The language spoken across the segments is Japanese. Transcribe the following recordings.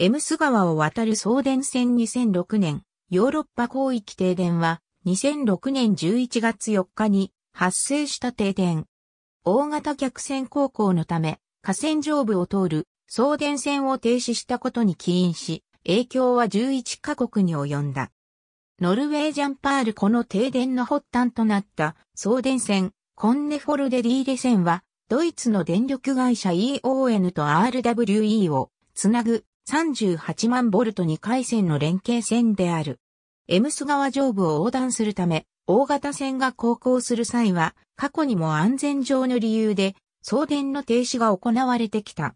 エムス川を渡る送電線2006年、ヨーロッパ広域停電は、2006年11月4日に発生した停電。大型客船航行のため、河川上部を通る送電線を停止したことに起因し、影響は11カ国に及んだ。ノルウェージャンパールこの停電の発端となった送電線、コンネフォルデリーレ線は、ドイツの電力会社 EON と RWE をつなぐ38万ボルト2回線の連携線である。エムス川上部を横断するため、大型船が航行する際は、過去にも安全上の理由で、送電の停止が行われてきた。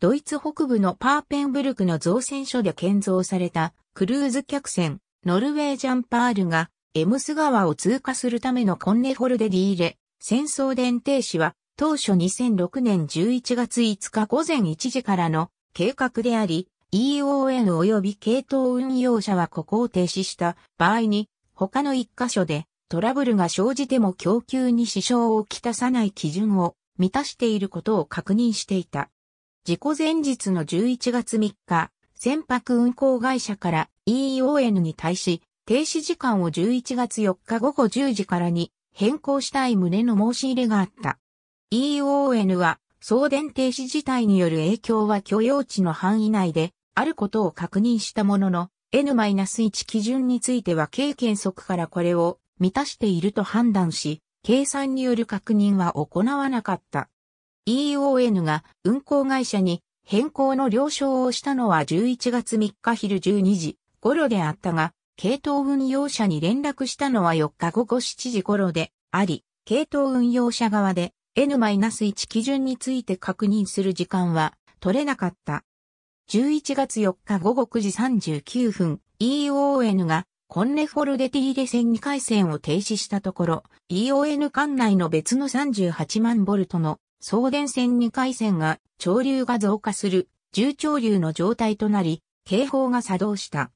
ドイツ北部のパーペンブルクの造船所で建造されたクルーズ客船、ノルウェージャンパールが、エムス川を通過するためのコンネフォルデディーレ、戦争電停止は、当初2006年11月5日午前1時からの計画であり、EON 及び系統運用者はここを停止した場合に、他の一箇所でトラブルが生じても供給に支障をきたさない基準を満たしていることを確認していた。事故前日の11月3日、船舶運航会社から EON に対し、停止時間を11月4日午後10時からに変更したい旨の申し入れがあった。EON は送電停止自体による影響は許容値の範囲内であることを確認したものの、N-1 基準については経験則からこれを満たしていると判断し、計算による確認は行わなかった。EON が運行会社に変更の了承をしたのは11月3日昼12時頃であったが、系統運用者に連絡したのは4日午後7時頃であり、系統運用者側で N-1 基準について確認する時間は取れなかった。11月4日午後9時39分、EON がコンレフォルデティーレ線2回線を停止したところ、EON 管内の別の38万ボルトの送電線2回線が潮流が増加する重潮流の状態となり、警報が作動した。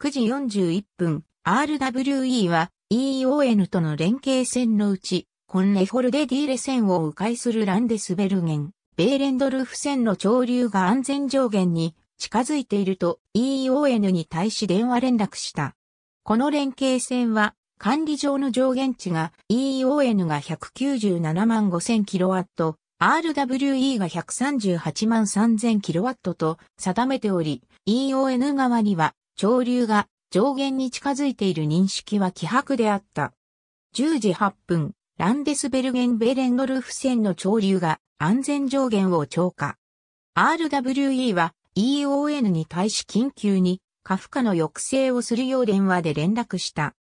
9時41分、RWE は EON との連携線のうちコンレォルデディーレ線を迂回するランデスベルゲン、ベーレンドルフ線の潮流が安全上限に近づいていると EON に対し電話連絡した。この連携線は管理上の上限値が EON が197万 5000kW、RWE が138万 3000kW と定めており、EON 側には潮流が上限に近づいている認識は希薄であった。10時8分、ランデスベルゲンベレンドルフ線の潮流が安全上限を超過。RWE は EON に対し緊急に過負荷の抑制をするよう電話で連絡した。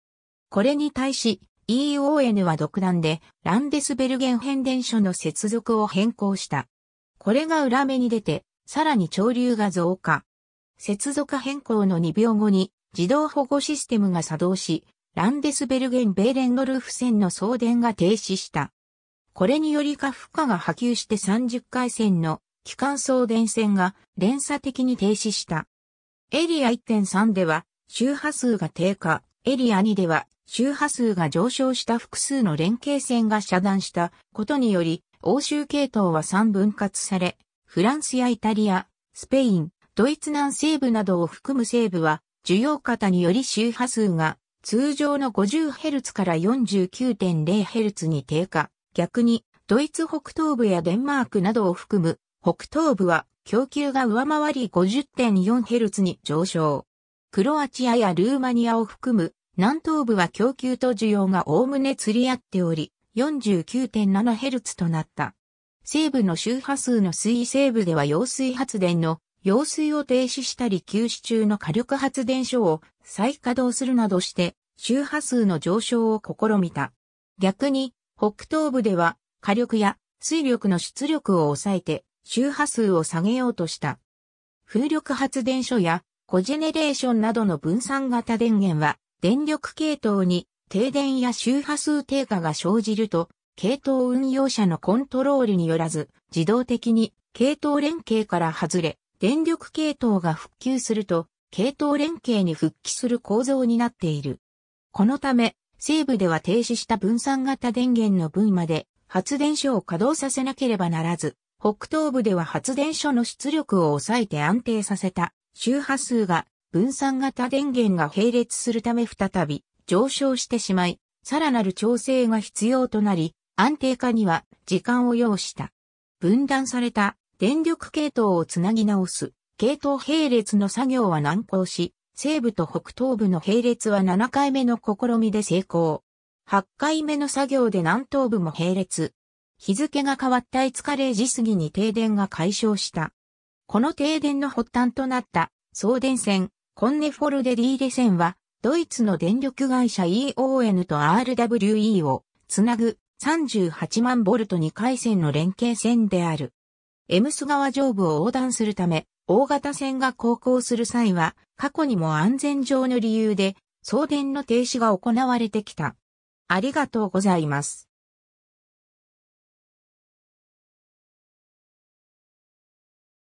これに対し EON は独断でランデスベルゲン変電所の接続を変更した。これが裏目に出て、さらに潮流が増加。接続変更の2秒後に自動保護システムが作動し、ランデスベルゲン・ベーレンドルフ線の送電が停止した。これにより過負荷が波及して30回線の機関送電線が連鎖的に停止した。エリア1.3では周波数が低下、エリア2では周波数が上昇した複数の連携線が遮断したことにより欧州系統は3分割され、フランスやイタリア、スペイン、ドイツ南西部などを含む西部は需要型により周波数が通常の 50Hz から 49.0Hz に低下。逆に、ドイツ北東部やデンマークなどを含む北東部は供給が上回り 50.4Hz に上昇。クロアチアやルーマニアを含む南東部は供給と需要が概ね釣り合っており、49.7Hz となった。西部の周波数の水位西部では揚水発電の揚水を停止したり休止中の火力発電所を再稼働するなどして周波数の上昇を試みた。逆に、北東部では火力や水力の出力を抑えて周波数を下げようとした。風力発電所やコジェネレーションなどの分散型電源は電力系統に停電や周波数低下が生じると系統運用者のコントロールによらず自動的に系統連携から外れ電力系統が復旧すると系統連携に復帰する構造になっている。このため、西部では停止した分散型電源の分まで発電所を稼働させなければならず、北東部では発電所の出力を抑えて安定させた周波数が分散型電源が並列するため再び上昇してしまい、さらなる調整が必要となり、安定化には時間を要した。分断された電力系統をつなぎ直す系統並列の作業は難航し、西部と北東部の並列は7回目の試みで成功。8回目の作業で南東部も並列。日付が変わった5日0時過ぎに停電が解消した。この停電の発端となった送電線コンネフォルデリーレ線はドイツの電力会社 EON と RWE をつなぐ38万ボルト2回線の連携線である。エムス川上部を横断するため大型船が航行する際は、過去にも安全上の理由で、送電の停止が行われてきた。ありがとうございます。